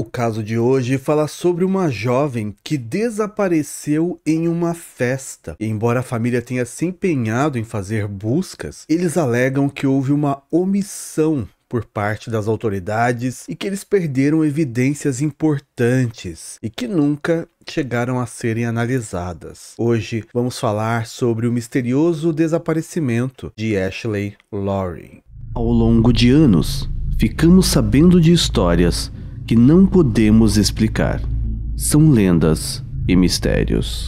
O caso de hoje fala sobre uma jovem que desapareceu em uma festa. embora a família tenha se empenhado em fazer buscas, eles alegam que houve uma omissão por parte das autoridades e que eles perderam evidências importantes e que nunca chegaram a serem analisadas. Hoje vamos falar sobre o misterioso desaparecimento de Ashley Laurie. Ao longo de anos, ficamos sabendo de histórias que não podemos explicar. São lendas e mistérios.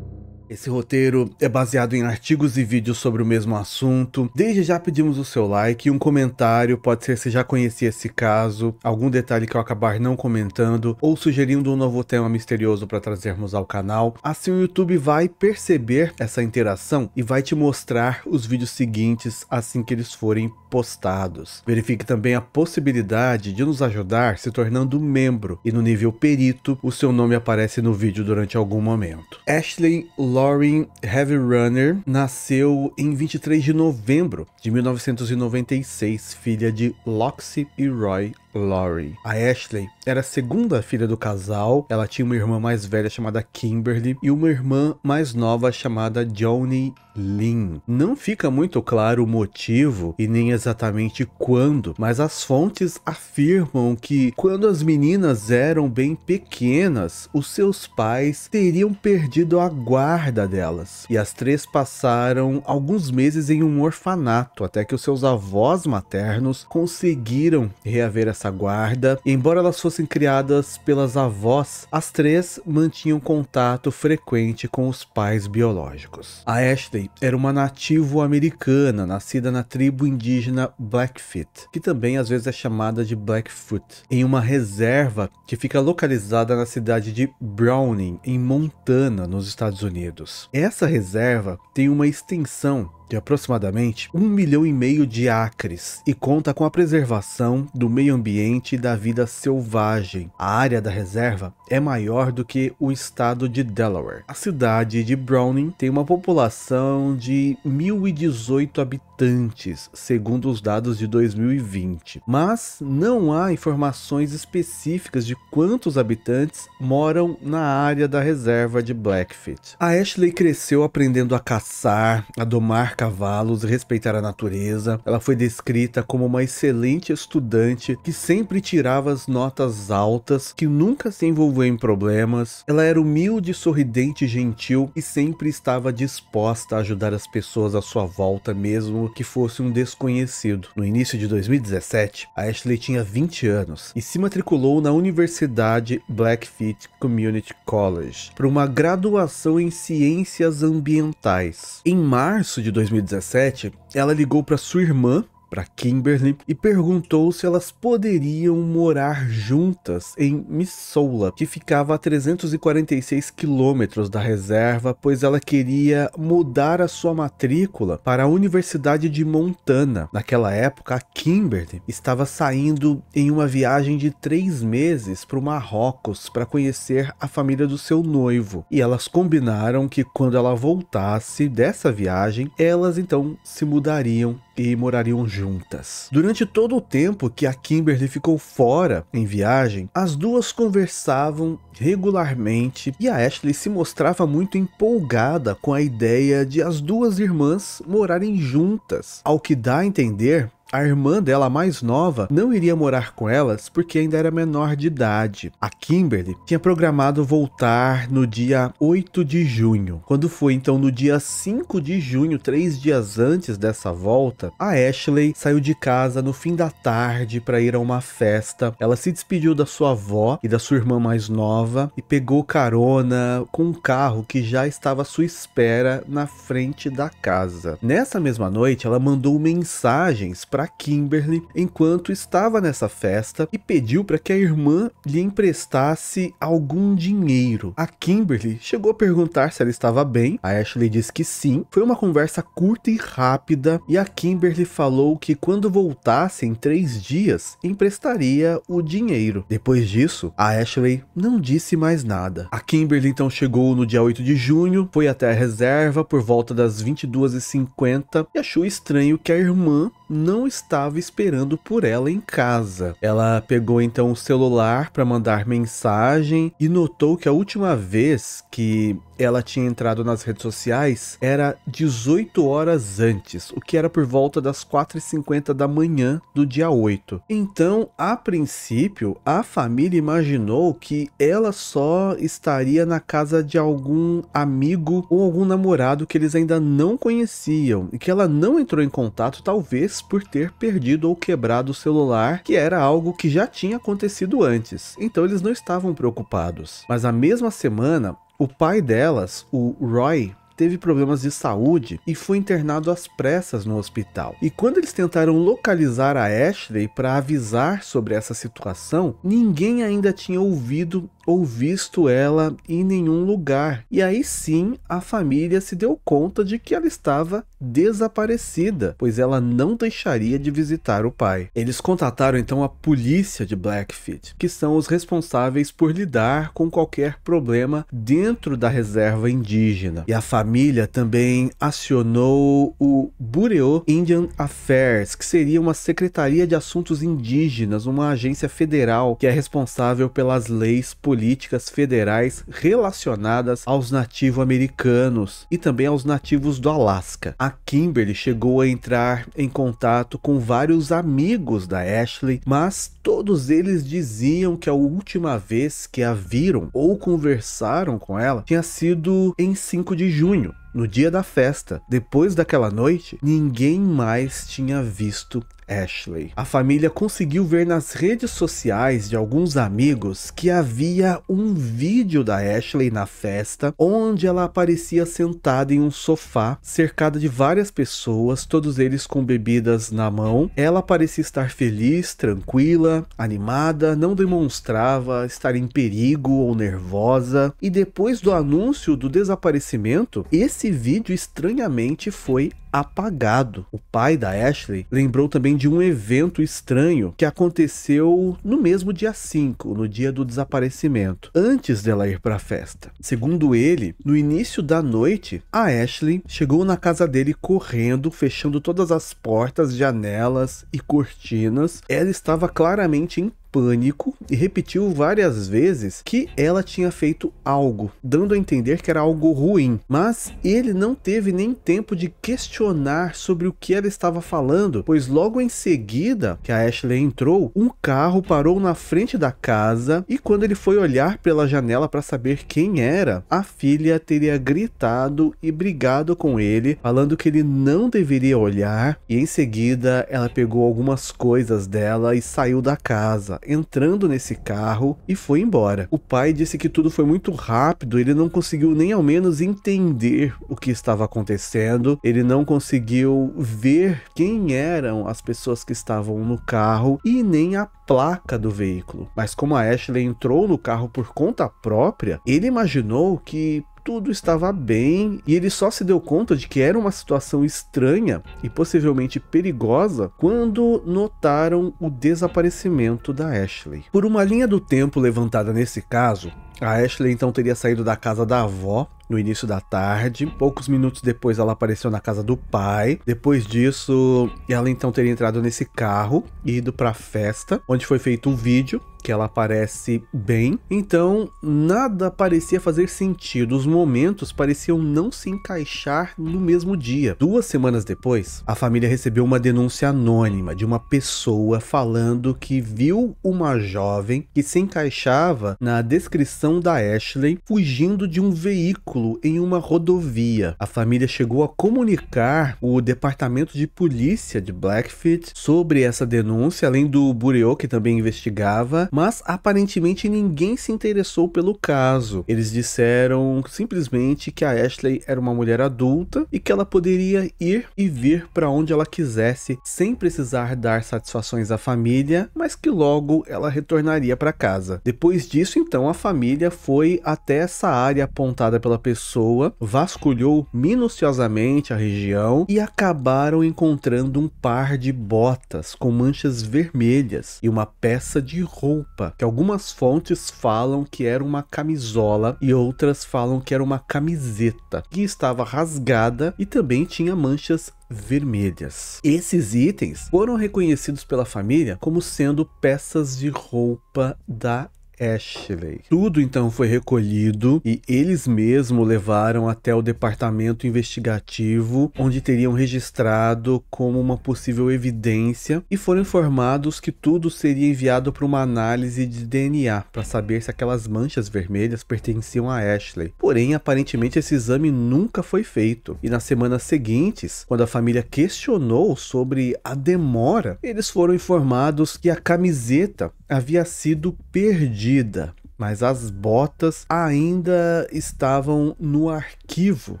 Esse roteiro é baseado em artigos e vídeos sobre o mesmo assunto. Desde já pedimos o seu like e um comentário, pode ser se já conhecia esse caso, algum detalhe que eu acabar não comentando ou sugerindo um novo tema misterioso para trazermos ao canal. Assim o YouTube vai perceber essa interação e vai te mostrar os vídeos seguintes assim que eles forem postados. Verifique também a possibilidade de nos ajudar se tornando membro e no nível perito o seu nome aparece no vídeo durante algum momento. Ashley Love Lauren Heavy Runner nasceu em 23 de novembro de 1996, filha de Loxie e Roy Laurie. A Ashley era a segunda filha do casal, ela tinha uma irmã mais velha chamada Kimberly e uma irmã mais nova chamada Johnny Lynn. Não fica muito claro o motivo e nem exatamente quando, mas as fontes afirmam que quando as meninas eram bem pequenas, os seus pais teriam perdido a guarda delas e as três passaram alguns meses em um orfanato até que os seus avós maternos conseguiram reaver essa dessa guarda, embora elas fossem criadas pelas avós, as três mantinham contato frequente com os pais biológicos. A Ashley era uma nativo-americana, nascida na tribo indígena Blackfeet, que também às vezes é chamada de Blackfoot, em uma reserva que fica localizada na cidade de Browning, em Montana, nos Estados Unidos. Essa reserva tem uma extensão de aproximadamente um milhão e meio de acres e conta com a preservação do meio ambiente e da vida selvagem. A área da reserva é maior do que o estado de Delaware. A cidade de Browning tem uma população de 1.018 habitantes, segundo os dados de 2020, mas não há informações específicas de quantos habitantes moram na área da reserva de Blackfeet. A Ashley cresceu aprendendo a caçar, a domar cavalos, respeitar a natureza. Ela foi descrita como uma excelente estudante que sempre tirava as notas altas, que nunca se envolveu em problemas. Ela era humilde, sorridente, gentil e sempre estava disposta a ajudar as pessoas à sua volta, mesmo que fosse um desconhecido. No início de 2017, a Ashley tinha 20 anos e se matriculou na Universidade Blackfeet Community College para uma graduação em ciências ambientais. Em março de 2017, 2017, ela ligou para sua irmã, para Kimberly e perguntou se elas poderiam morar juntas em Missoula, que ficava a 346 quilômetros da reserva, pois ela queria mudar a sua matrícula para a Universidade de Montana. Naquela época, a Kimberly estava saindo em uma viagem de três meses para o Marrocos para conhecer a família do seu noivo, e elas combinaram que quando ela voltasse dessa viagem, elas então se mudariam e morariam juntas. Durante todo o tempo que a Kimberly ficou fora em viagem, as duas conversavam regularmente e a Ashley se mostrava muito empolgada com a ideia de as duas irmãs morarem juntas. Ao que dá a entender, a irmã dela, mais nova, não iria morar com elas porque ainda era menor de idade. A Kimberly tinha programado voltar no dia 8 de junho. Quando foi então no dia 5 de junho, três dias antes dessa volta, a Ashley saiu de casa no fim da tarde para ir a uma festa. Ela se despediu da sua avó e da sua irmã mais nova e pegou carona com um carro que já estava à sua espera na frente da casa. Nessa mesma noite, ela mandou mensagens para para Kimberly enquanto estava nessa festa e pediu para que a irmã lhe emprestasse algum dinheiro. A Kimberly chegou a perguntar se ela estava bem, a Ashley disse que sim. Foi uma conversa curta e rápida e a Kimberly falou que quando voltasse em três dias emprestaria o dinheiro. Depois disso, a Ashley não disse mais nada. A Kimberly então chegou no dia 8 de junho, foi até a reserva por volta das 22h50 e achou estranho que a irmã não estava esperando por ela em casa. Ela pegou então o celular para mandar mensagem e notou que a última vez que ela tinha entrado nas redes sociais era 18 horas antes, o que era por volta das 4h50 da manhã do dia 8. Então, a princípio, a família imaginou que ela só estaria na casa de algum amigo ou algum namorado que eles ainda não conheciam e que ela não entrou em contato, talvez por ter perdido ou quebrado o celular, que era algo que já tinha acontecido antes. Então, eles não estavam preocupados. Mas a mesma semana, o pai delas, o Roy, teve problemas de saúde e foi internado às pressas no hospital. E quando eles tentaram localizar a Ashley para avisar sobre essa situação, ninguém ainda tinha ouvido ou visto ela em nenhum lugar. E aí sim, a família se deu conta de que ela estava desaparecida, pois ela não deixaria de visitar o pai. Eles contataram então a polícia de Blackfeet, que são os responsáveis por lidar com qualquer problema dentro da reserva indígena. E a família também acionou o Bureau Indian Affairs, que seria uma secretaria de assuntos indígenas, uma agência federal que é responsável pelas leis políticas federais relacionadas aos nativo-americanos e também aos nativos do Alasca. A Kimberly chegou a entrar em contato com vários amigos da Ashley, mas todos eles diziam que a última vez que a viram ou conversaram com ela tinha sido em 5 de junho junho no dia da festa. Depois daquela noite, ninguém mais tinha visto Ashley. A família conseguiu ver nas redes sociais de alguns amigos que havia um vídeo da Ashley na festa, onde ela aparecia sentada em um sofá, cercada de várias pessoas, todos eles com bebidas na mão. Ela parecia estar feliz, tranquila, animada, não demonstrava estar em perigo ou nervosa. E depois do anúncio do desaparecimento, esse esse vídeo estranhamente foi apagado. O pai da Ashley lembrou também de um evento estranho que aconteceu no mesmo dia 5, no dia do desaparecimento, antes dela ir para a festa. Segundo ele, no início da noite, a Ashley chegou na casa dele correndo, fechando todas as portas, janelas e cortinas. Ela estava claramente em pânico e repetiu várias vezes que ela tinha feito algo, dando a entender que era algo ruim. Mas ele não teve nem tempo de questionar questionar sobre o que ela estava falando, pois logo em seguida que a Ashley entrou, um carro parou na frente da casa e quando ele foi olhar pela janela para saber quem era, a filha teria gritado e brigado com ele, falando que ele não deveria olhar, e em seguida ela pegou algumas coisas dela e saiu da casa, entrando nesse carro e foi embora. O pai disse que tudo foi muito rápido, ele não conseguiu nem ao menos entender o que estava acontecendo, ele não conseguiu ver quem eram as pessoas que estavam no carro e nem a placa do veículo. Mas como a Ashley entrou no carro por conta própria, ele imaginou que tudo estava bem e ele só se deu conta de que era uma situação estranha e possivelmente perigosa quando notaram o desaparecimento da Ashley. Por uma linha do tempo levantada nesse caso, a Ashley então teria saído da casa da avó no início da tarde. Poucos minutos depois, ela apareceu na casa do pai. Depois disso, ela então teria entrado nesse carro e ido para a festa, onde foi feito um vídeo que ela aparece bem, então nada parecia fazer sentido, os momentos pareciam não se encaixar no mesmo dia. Duas semanas depois, a família recebeu uma denúncia anônima de uma pessoa falando que viu uma jovem que se encaixava na descrição da Ashley fugindo de um veículo em uma rodovia. A família chegou a comunicar o departamento de polícia de Blackfeet sobre essa denúncia, além do Bureau que também investigava mas aparentemente ninguém se interessou pelo caso. Eles disseram simplesmente que a Ashley era uma mulher adulta e que ela poderia ir e vir para onde ela quisesse sem precisar dar satisfações à família, mas que logo ela retornaria para casa. Depois disso, então, a família foi até essa área apontada pela pessoa, vasculhou minuciosamente a região e acabaram encontrando um par de botas com manchas vermelhas e uma peça de roupa roupa, que algumas fontes falam que era uma camisola e outras falam que era uma camiseta, que estava rasgada e também tinha manchas vermelhas. Esses itens foram reconhecidos pela família como sendo peças de roupa da Ashley. Tudo então foi recolhido e eles mesmos levaram até o departamento investigativo, onde teriam registrado como uma possível evidência e foram informados que tudo seria enviado para uma análise de DNA para saber se aquelas manchas vermelhas pertenciam a Ashley. Porém, aparentemente esse exame nunca foi feito e nas semanas seguintes, quando a família questionou sobre a demora, eles foram informados que a camiseta havia sido perdida mas as botas ainda estavam no arquivo.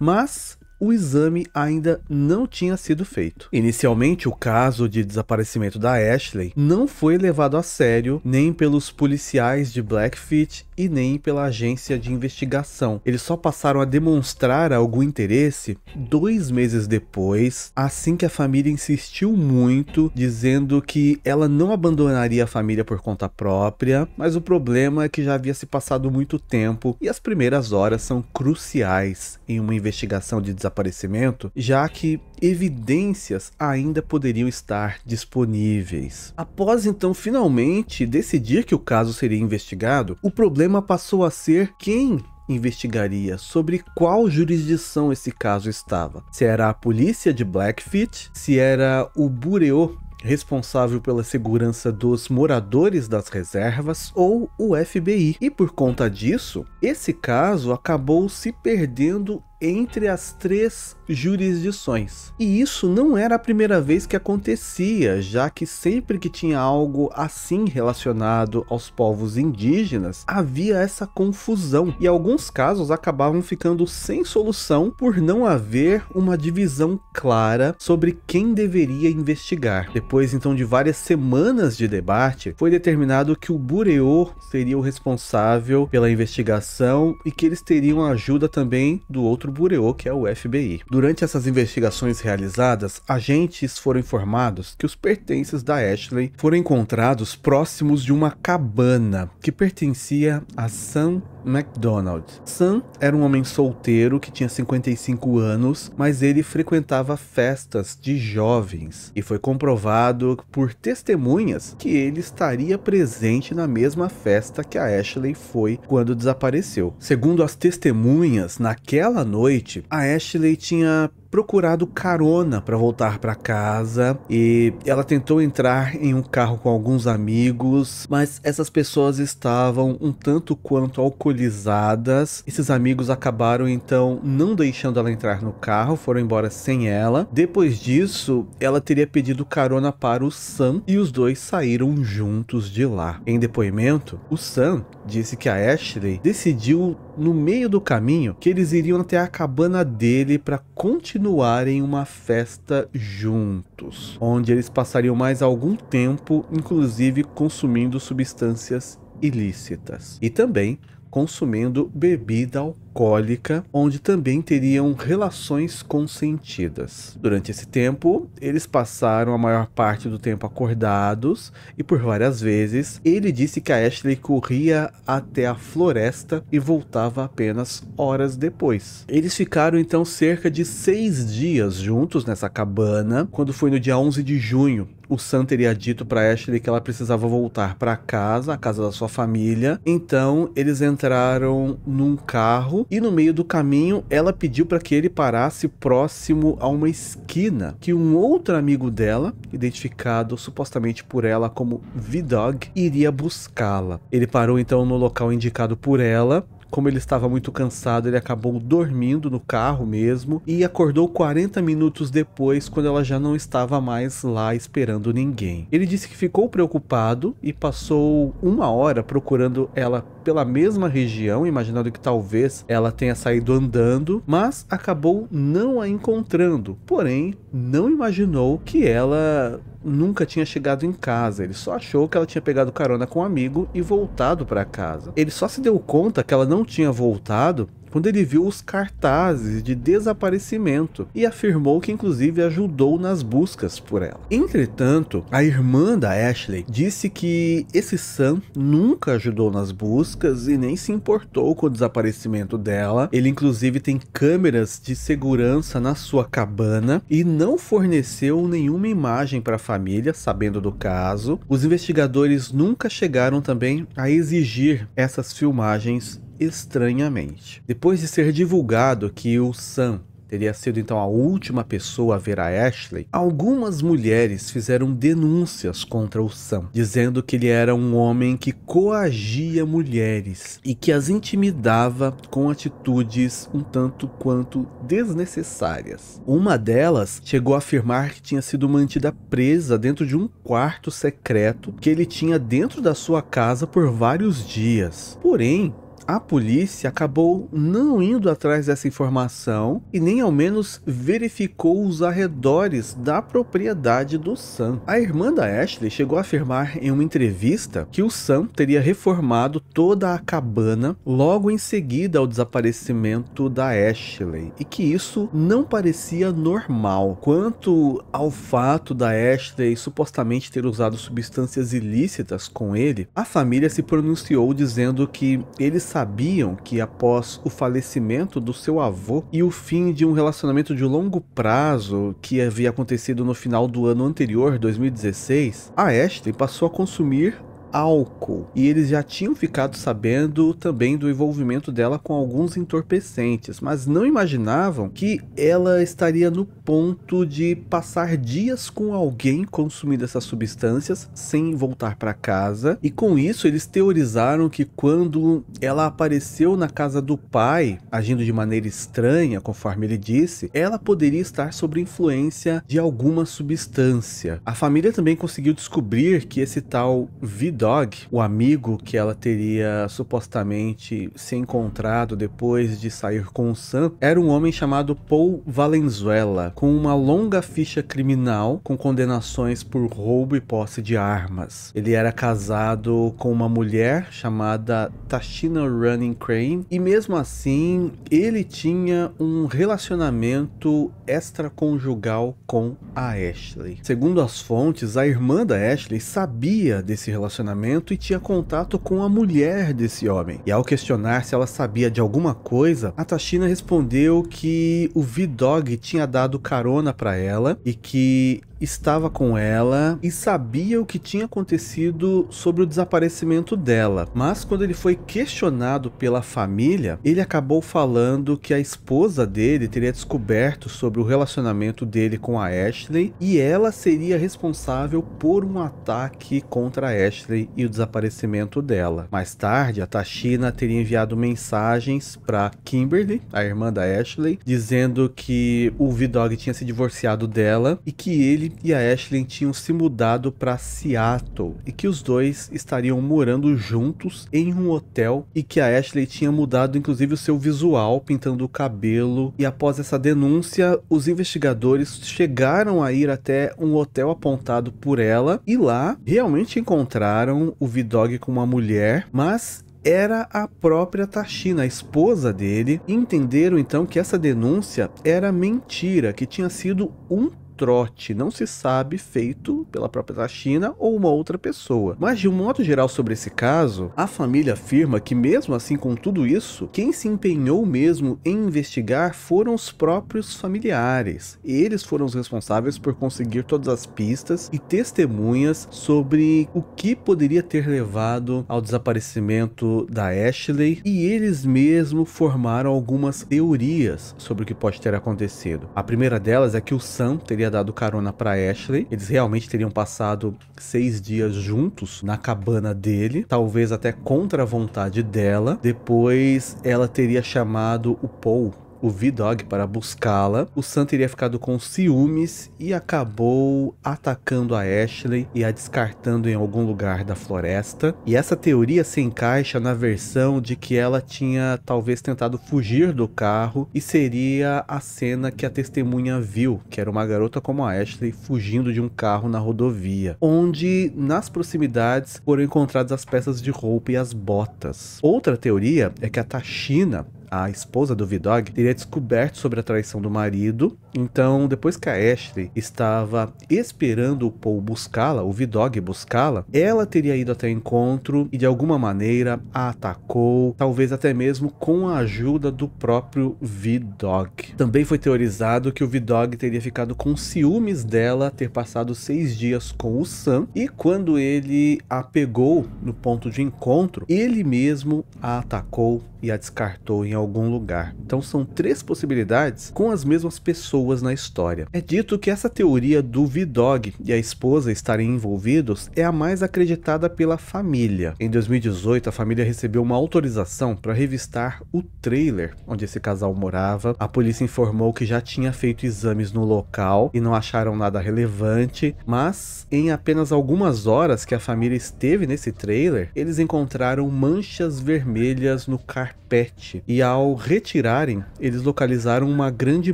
Mas o exame ainda não tinha sido feito. Inicialmente, o caso de desaparecimento da Ashley não foi levado a sério nem pelos policiais de Blackfeet e nem pela agência de investigação. Eles só passaram a demonstrar algum interesse dois meses depois, assim que a família insistiu muito, dizendo que ela não abandonaria a família por conta própria, mas o problema é que já havia se passado muito tempo e as primeiras horas são cruciais em uma investigação de desaparecimento desaparecimento, já que evidências ainda poderiam estar disponíveis. Após então finalmente decidir que o caso seria investigado, o problema passou a ser quem investigaria sobre qual jurisdição esse caso estava. Se era a polícia de Blackfeet, se era o Bureau responsável pela segurança dos moradores das reservas ou o FBI. E por conta disso, esse caso acabou se perdendo entre as três jurisdições. E isso não era a primeira vez que acontecia, já que sempre que tinha algo assim relacionado aos povos indígenas, havia essa confusão e alguns casos acabavam ficando sem solução por não haver uma divisão clara sobre quem deveria investigar. Depois então de várias semanas de debate, foi determinado que o Bureau seria o responsável pela investigação e que eles teriam ajuda também do outro burbureou que é o FBI. Durante essas investigações realizadas, agentes foram informados que os pertences da Ashley foram encontrados próximos de uma cabana que pertencia a Sam McDonald Sam era um homem solteiro que tinha 55 anos, mas ele frequentava festas de jovens e foi comprovado por testemunhas que ele estaria presente na mesma festa que a Ashley foi quando desapareceu. Segundo as testemunhas, naquela noite, a Ashley tinha procurado carona para voltar para casa e ela tentou entrar em um carro com alguns amigos, mas essas pessoas estavam um tanto quanto alcoolizadas. Esses amigos acabaram então não deixando ela entrar no carro, foram embora sem ela. Depois disso, ela teria pedido carona para o Sam e os dois saíram juntos de lá. Em depoimento, o Sam disse que a Ashley decidiu no meio do caminho que eles iriam até a cabana dele para continuarem uma festa juntos, onde eles passariam mais algum tempo, inclusive consumindo substâncias ilícitas e também consumindo bebida alcoólica alcoólica, onde também teriam relações consentidas. Durante esse tempo, eles passaram a maior parte do tempo acordados e por várias vezes ele disse que a Ashley corria até a floresta e voltava apenas horas depois. Eles ficaram então cerca de seis dias juntos nessa cabana quando foi no dia 11 de junho o Sam teria dito para Ashley que ela precisava voltar para casa, a casa da sua família. Então, eles entraram num carro e no meio do caminho ela pediu para que ele parasse próximo a uma esquina que um outro amigo dela, identificado supostamente por ela como V-Dog, iria buscá-la. Ele parou então no local indicado por ela como ele estava muito cansado, ele acabou dormindo no carro mesmo e acordou 40 minutos depois, quando ela já não estava mais lá esperando ninguém. Ele disse que ficou preocupado e passou uma hora procurando ela pela mesma região, imaginando que talvez ela tenha saído andando, mas acabou não a encontrando. Porém, não imaginou que ela nunca tinha chegado em casa. Ele só achou que ela tinha pegado carona com um amigo e voltado para casa. Ele só se deu conta que ela não tinha voltado quando ele viu os cartazes de desaparecimento e afirmou que inclusive ajudou nas buscas por ela. Entretanto, a irmã da Ashley disse que esse Sam nunca ajudou nas buscas e nem se importou com o desaparecimento dela. Ele inclusive tem câmeras de segurança na sua cabana e não forneceu nenhuma imagem para a família sabendo do caso. Os investigadores nunca chegaram também a exigir essas filmagens estranhamente. Depois de ser divulgado que o Sam teria sido então a última pessoa a ver a Ashley, algumas mulheres fizeram denúncias contra o Sam, dizendo que ele era um homem que coagia mulheres e que as intimidava com atitudes um tanto quanto desnecessárias. Uma delas chegou a afirmar que tinha sido mantida presa dentro de um quarto secreto que ele tinha dentro da sua casa por vários dias. Porém, a polícia acabou não indo atrás dessa informação e nem ao menos verificou os arredores da propriedade do Sam. A irmã da Ashley chegou a afirmar em uma entrevista que o Sam teria reformado toda a cabana logo em seguida ao desaparecimento da Ashley e que isso não parecia normal. Quanto ao fato da Ashley supostamente ter usado substâncias ilícitas com ele, a família se pronunciou dizendo que eles sabiam que após o falecimento do seu avô e o fim de um relacionamento de longo prazo que havia acontecido no final do ano anterior, 2016, a Ashley passou a consumir álcool. E eles já tinham ficado sabendo também do envolvimento dela com alguns entorpecentes, mas não imaginavam que ela estaria no ponto de passar dias com alguém consumindo essas substâncias sem voltar para casa. E com isso, eles teorizaram que quando ela apareceu na casa do pai, agindo de maneira estranha, conforme ele disse, ela poderia estar sob influência de alguma substância. A família também conseguiu descobrir que esse tal Vidal Dog, o amigo que ela teria supostamente se encontrado depois de sair com o Sam, era um homem chamado Paul Valenzuela, com uma longa ficha criminal com condenações por roubo e posse de armas. Ele era casado com uma mulher chamada Tashina Running Crane, e mesmo assim ele tinha um relacionamento extraconjugal com a Ashley. Segundo as fontes, a irmã da Ashley sabia desse relacionamento e tinha contato com a mulher desse homem. E ao questionar se ela sabia de alguma coisa, a Tashina respondeu que o V-Dog tinha dado carona para ela e que estava com ela e sabia o que tinha acontecido sobre o desaparecimento dela. Mas quando ele foi questionado pela família, ele acabou falando que a esposa dele teria descoberto sobre o relacionamento dele com a Ashley e ela seria responsável por um ataque contra a Ashley e o desaparecimento dela. Mais tarde, a Tashina teria enviado mensagens para Kimberly, a irmã da Ashley, dizendo que o V-Dog tinha se divorciado dela e que ele e a Ashley tinham se mudado para Seattle e que os dois estariam morando juntos em um hotel e que a Ashley tinha mudado inclusive o seu visual, pintando o cabelo. E após essa denúncia, os investigadores chegaram a ir até um hotel apontado por ela e lá realmente encontraram o V-Dog com uma mulher, mas era a própria Tashina, a esposa dele. Entenderam então que essa denúncia era mentira, que tinha sido um trote, não se sabe, feito pela própria China ou uma outra pessoa. Mas de um modo geral sobre esse caso, a família afirma que mesmo assim com tudo isso, quem se empenhou mesmo em investigar foram os próprios familiares. Eles foram os responsáveis por conseguir todas as pistas e testemunhas sobre o que poderia ter levado ao desaparecimento da Ashley e eles mesmo formaram algumas teorias sobre o que pode ter acontecido. A primeira delas é que o Sam teria teria dado carona para Ashley. Eles realmente teriam passado seis dias juntos na cabana dele, talvez até contra a vontade dela. Depois ela teria chamado o Paul o V-Dog para buscá-la. O Sam teria ficado com ciúmes e acabou atacando a Ashley e a descartando em algum lugar da floresta. E essa teoria se encaixa na versão de que ela tinha talvez tentado fugir do carro e seria a cena que a testemunha viu, que era uma garota como a Ashley fugindo de um carro na rodovia, onde nas proximidades foram encontradas as peças de roupa e as botas. Outra teoria é que a Tachina a esposa do Vidog, teria descoberto sobre a traição do marido. Então, depois que a Ashley estava esperando o Paul buscá-la, o Vidog buscá-la, ela teria ido até o encontro e de alguma maneira a atacou, talvez até mesmo com a ajuda do próprio Vidog. Também foi teorizado que o Vidog teria ficado com ciúmes dela ter passado seis dias com o Sam e quando ele a pegou no ponto de encontro, ele mesmo a atacou e a descartou em algum lugar. Então são três possibilidades com as mesmas pessoas na história. É dito que essa teoria do V-Dog e a esposa estarem envolvidos é a mais acreditada pela família. Em 2018, a família recebeu uma autorização para revistar o trailer onde esse casal morava. A polícia informou que já tinha feito exames no local e não acharam nada relevante, mas em apenas algumas horas que a família esteve nesse trailer, eles encontraram manchas vermelhas no carpete e a ao retirarem, eles localizaram uma grande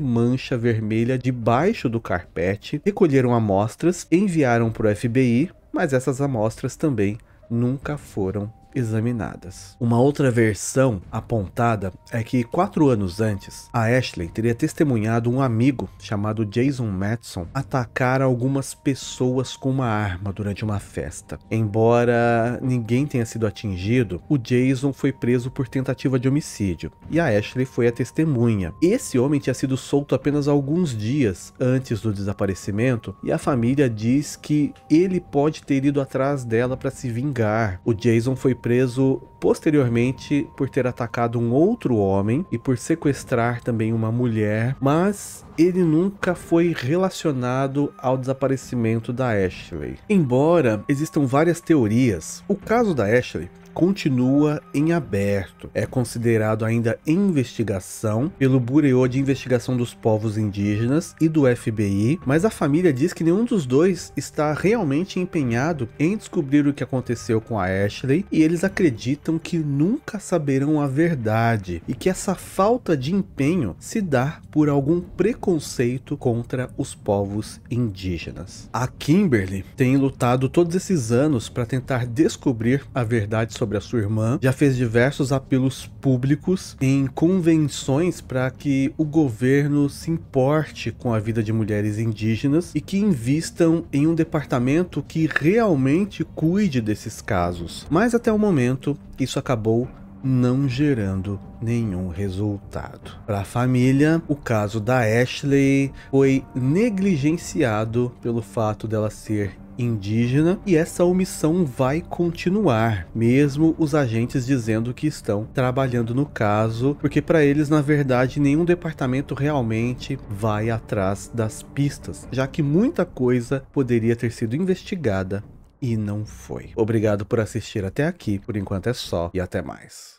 mancha vermelha debaixo do carpete, recolheram amostras, enviaram para o FBI, mas essas amostras também nunca foram examinadas. Uma outra versão apontada é que quatro anos antes, a Ashley teria testemunhado um amigo chamado Jason Matson atacar algumas pessoas com uma arma durante uma festa. Embora ninguém tenha sido atingido, o Jason foi preso por tentativa de homicídio e a Ashley foi a testemunha. Esse homem tinha sido solto apenas alguns dias antes do desaparecimento e a família diz que ele pode ter ido atrás dela para se vingar. O Jason foi preso posteriormente por ter atacado um outro homem e por sequestrar também uma mulher, mas ele nunca foi relacionado ao desaparecimento da Ashley. Embora existam várias teorias, o caso da Ashley continua em aberto. É considerado ainda investigação pelo Bureau de Investigação dos Povos Indígenas e do FBI, mas a família diz que nenhum dos dois está realmente empenhado em descobrir o que aconteceu com a Ashley e eles acreditam que nunca saberão a verdade e que essa falta de empenho se dá por algum preconceito contra os povos indígenas. A Kimberly tem lutado todos esses anos para tentar descobrir a verdade sobre sobre a sua irmã, já fez diversos apelos públicos em convenções para que o governo se importe com a vida de mulheres indígenas e que invistam em um departamento que realmente cuide desses casos. Mas até o momento, isso acabou não gerando nenhum resultado. Para a família, o caso da Ashley foi negligenciado pelo fato dela ser indígena e essa omissão vai continuar, mesmo os agentes dizendo que estão trabalhando no caso, porque para eles na verdade nenhum departamento realmente vai atrás das pistas, já que muita coisa poderia ter sido investigada e não foi. Obrigado por assistir até aqui. Por enquanto é só e até mais.